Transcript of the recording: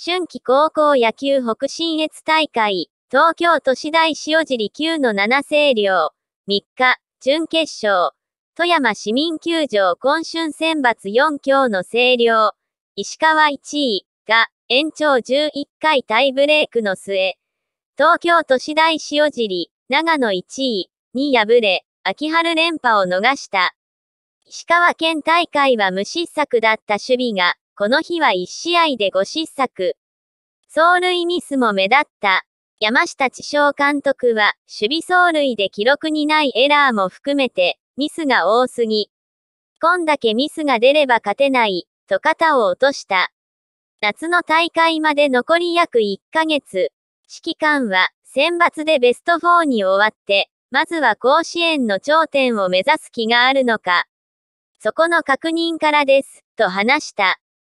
春季高校野球北信越大会、東京都市大塩尻9の7星稜、3日、準決勝、富山市民球場今春選抜4強の星稜、石川1位が延長11回タイブレークの末、東京都市大塩尻、長野1位に敗れ、秋春連覇を逃した。石川県大会は無失策だった守備が、この日は1試合で5失策。走塁ミスも目立った。山下智翔監督は、守備走塁で記録にないエラーも含めて、ミスが多すぎ。こんだけミスが出れば勝てない、と肩を落とした。夏の大会まで残り約1ヶ月。指揮官は、選抜でベスト4に終わって、まずは甲子園の頂点を目指す気があるのか。そこの確認からです、と話した。